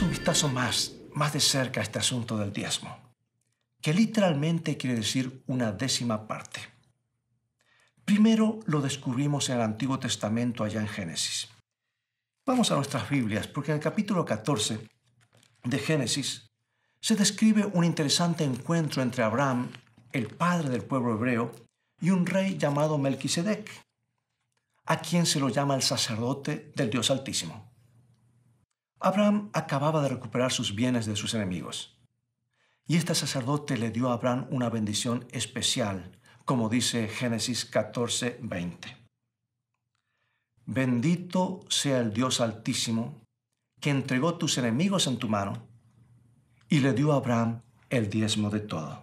un vistazo más, más de cerca a este asunto del diezmo, que literalmente quiere decir una décima parte. Primero lo descubrimos en el Antiguo Testamento allá en Génesis. Vamos a nuestras Biblias, porque en el capítulo 14 de Génesis se describe un interesante encuentro entre Abraham, el padre del pueblo hebreo, y un rey llamado Melquisedec, a quien se lo llama el sacerdote del Dios Altísimo. Abraham acababa de recuperar sus bienes de sus enemigos. Y este sacerdote le dio a Abraham una bendición especial, como dice Génesis 14, Bendito sea el Dios Altísimo, que entregó tus enemigos en tu mano y le dio a Abraham el diezmo de todo.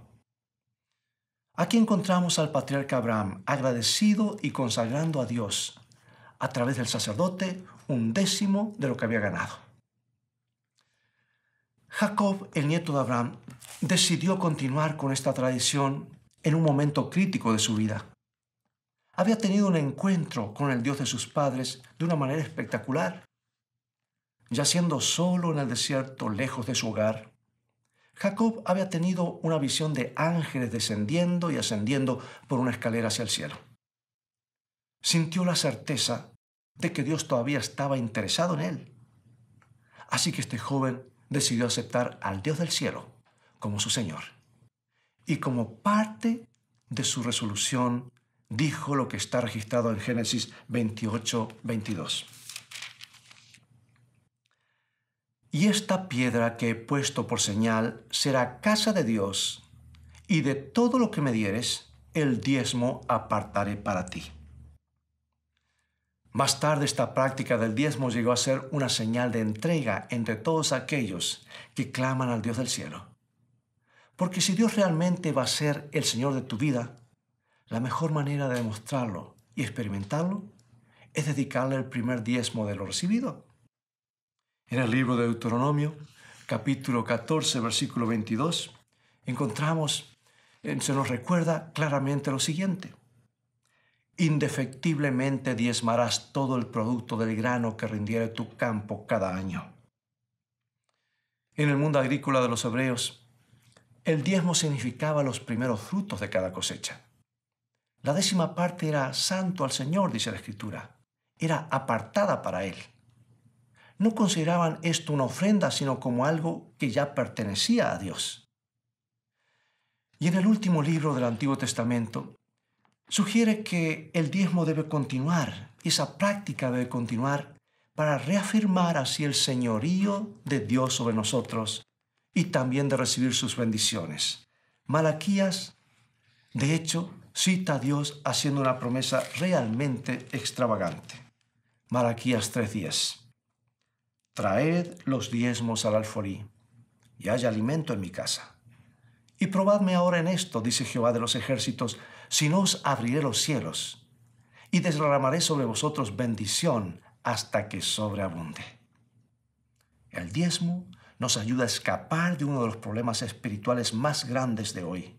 Aquí encontramos al patriarca Abraham agradecido y consagrando a Dios, a través del sacerdote, un décimo de lo que había ganado. Jacob, el nieto de Abraham, decidió continuar con esta tradición en un momento crítico de su vida. Había tenido un encuentro con el Dios de sus padres de una manera espectacular. Yaciendo solo en el desierto, lejos de su hogar, Jacob había tenido una visión de ángeles descendiendo y ascendiendo por una escalera hacia el cielo. Sintió la certeza de que Dios todavía estaba interesado en él. Así que este joven decidió aceptar al Dios del cielo como su Señor. Y como parte de su resolución, dijo lo que está registrado en Génesis 28, 22. Y esta piedra que he puesto por señal será casa de Dios, y de todo lo que me dieres, el diezmo apartaré para ti. Más tarde esta práctica del diezmo llegó a ser una señal de entrega entre todos aquellos que claman al Dios del cielo. Porque si Dios realmente va a ser el Señor de tu vida, la mejor manera de demostrarlo y experimentarlo es dedicarle el primer diezmo de lo recibido. En el libro de Deuteronomio, capítulo 14, versículo 22, encontramos, eh, se nos recuerda claramente lo siguiente indefectiblemente diezmarás todo el producto del grano que rindiere tu campo cada año. En el mundo agrícola de los hebreos, el diezmo significaba los primeros frutos de cada cosecha. La décima parte era santo al Señor, dice la Escritura, era apartada para Él. No consideraban esto una ofrenda, sino como algo que ya pertenecía a Dios. Y en el último libro del Antiguo Testamento, sugiere que el diezmo debe continuar, esa práctica debe continuar para reafirmar así el señorío de Dios sobre nosotros y también de recibir sus bendiciones. Malaquías, de hecho, cita a Dios haciendo una promesa realmente extravagante. Malaquías 3:10. Traed los diezmos al alforí y haya alimento en mi casa y probadme ahora en esto, dice Jehová de los ejércitos, si no os abriré los cielos y desramaré sobre vosotros bendición hasta que sobreabunde. El diezmo nos ayuda a escapar de uno de los problemas espirituales más grandes de hoy,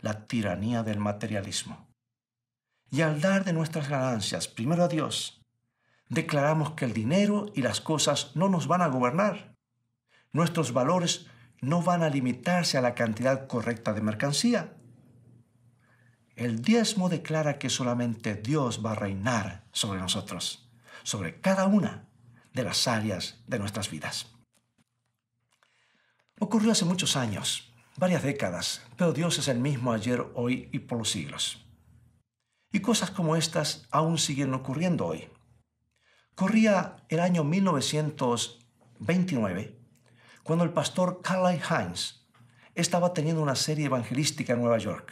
la tiranía del materialismo. Y al dar de nuestras ganancias primero a Dios, declaramos que el dinero y las cosas no nos van a gobernar. Nuestros valores no van a limitarse a la cantidad correcta de mercancía. El diezmo declara que solamente Dios va a reinar sobre nosotros, sobre cada una de las áreas de nuestras vidas. Ocurrió hace muchos años, varias décadas, pero Dios es el mismo ayer, hoy y por los siglos. Y cosas como estas aún siguen ocurriendo hoy. Corría el año 1929 cuando el pastor Carly Hines estaba teniendo una serie evangelística en Nueva York.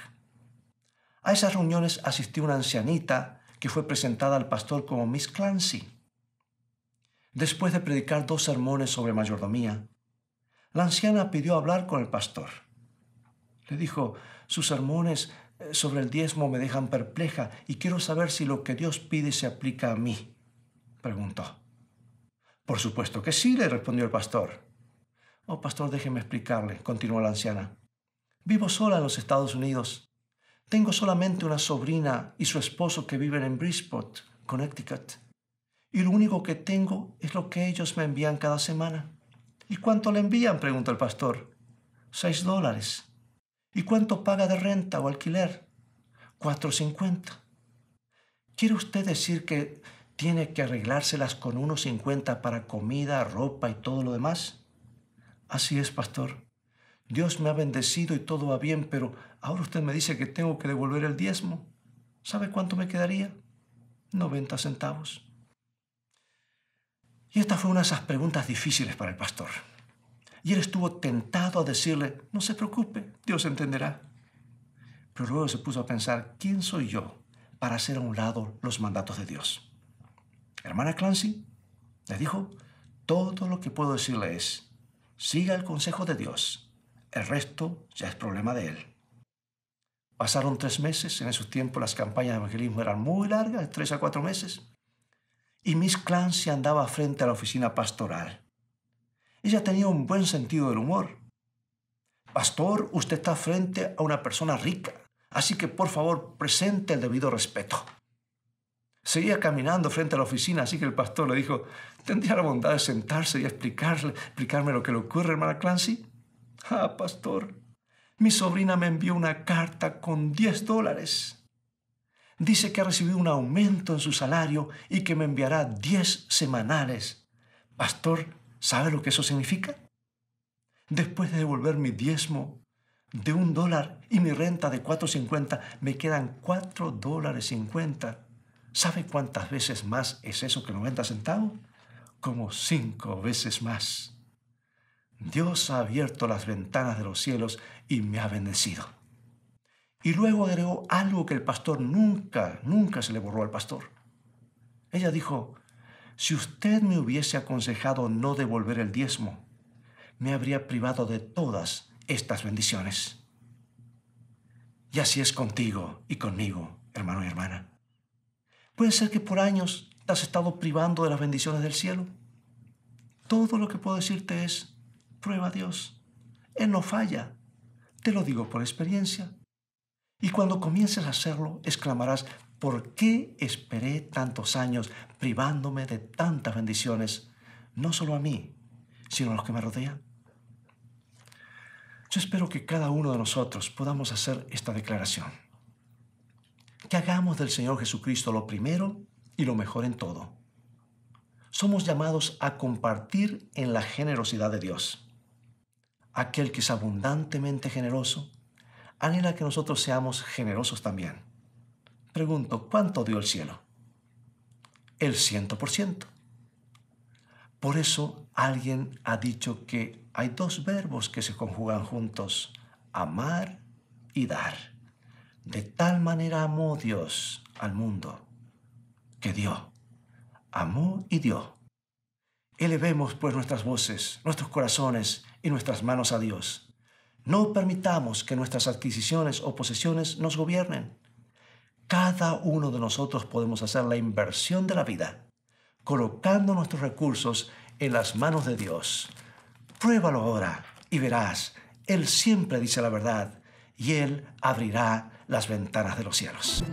A esas reuniones asistió una ancianita que fue presentada al pastor como Miss Clancy. Después de predicar dos sermones sobre mayordomía, la anciana pidió hablar con el pastor. Le dijo, sus sermones eh, sobre el diezmo me dejan perpleja y quiero saber si lo que Dios pide se aplica a mí. Preguntó. Por supuesto que sí, le respondió el pastor. Oh, pastor, déjeme explicarle, continuó la anciana. Vivo sola en los Estados Unidos. Tengo solamente una sobrina y su esposo que viven en Bridgeport, Connecticut. Y lo único que tengo es lo que ellos me envían cada semana. ¿Y cuánto le envían? preguntó el pastor. Seis dólares. ¿Y cuánto paga de renta o alquiler? Cuatro cincuenta. ¿Quiere usted decir que tiene que arreglárselas con unos cincuenta para comida, ropa y todo lo demás? Así es, pastor. Dios me ha bendecido y todo va bien, pero ahora usted me dice que tengo que devolver el diezmo. ¿Sabe cuánto me quedaría? 90 centavos. Y esta fue una de esas preguntas difíciles para el pastor. Y él estuvo tentado a decirle, no se preocupe, Dios entenderá. Pero luego se puso a pensar, ¿quién soy yo para hacer a un lado los mandatos de Dios? Hermana Clancy le dijo, todo lo que puedo decirle es, siga el consejo de Dios. El resto ya es problema de él. Pasaron tres meses, en esos tiempos las campañas de evangelismo eran muy largas, tres a cuatro meses, y Miss Clancy andaba frente a la oficina pastoral. Ella tenía un buen sentido del humor. Pastor, usted está frente a una persona rica, así que por favor presente el debido respeto. Seguía caminando frente a la oficina, así que el pastor le dijo, ¿tendría la bondad de sentarse y explicarle, explicarme lo que le ocurre, hermana Clancy? Ah, pastor, mi sobrina me envió una carta con 10 dólares. Dice que ha recibido un aumento en su salario y que me enviará 10 semanales. Pastor, ¿sabe lo que eso significa? Después de devolver mi diezmo de un dólar y mi renta de 4.50, me quedan 4.50 dólares ¿Sabe cuántas veces más es eso que 90 centavos? Como cinco veces más. Dios ha abierto las ventanas de los cielos y me ha bendecido. Y luego agregó algo que el pastor nunca, nunca se le borró al pastor. Ella dijo, si usted me hubiese aconsejado no devolver el diezmo, me habría privado de todas estas bendiciones. Y así es contigo y conmigo, hermano y hermana. Puede ser que por años te has estado privando de las bendiciones del cielo. Todo lo que puedo decirte es, prueba a Dios. Él no falla. Te lo digo por experiencia. Y cuando comiences a hacerlo, exclamarás, ¿por qué esperé tantos años privándome de tantas bendiciones? No solo a mí, sino a los que me rodean. Yo espero que cada uno de nosotros podamos hacer esta declaración que hagamos del Señor Jesucristo lo primero y lo mejor en todo. Somos llamados a compartir en la generosidad de Dios. Aquel que es abundantemente generoso, anhela que nosotros seamos generosos también. Pregunto, ¿cuánto dio el cielo? El ciento por ciento. Por eso alguien ha dicho que hay dos verbos que se conjugan juntos, amar y dar. De tal manera amó Dios al mundo que dio. Amó y dio. Elevemos pues nuestras voces, nuestros corazones y nuestras manos a Dios. No permitamos que nuestras adquisiciones o posesiones nos gobiernen. Cada uno de nosotros podemos hacer la inversión de la vida, colocando nuestros recursos en las manos de Dios. Pruébalo ahora y verás, Él siempre dice la verdad y Él abrirá las ventanas de los cielos.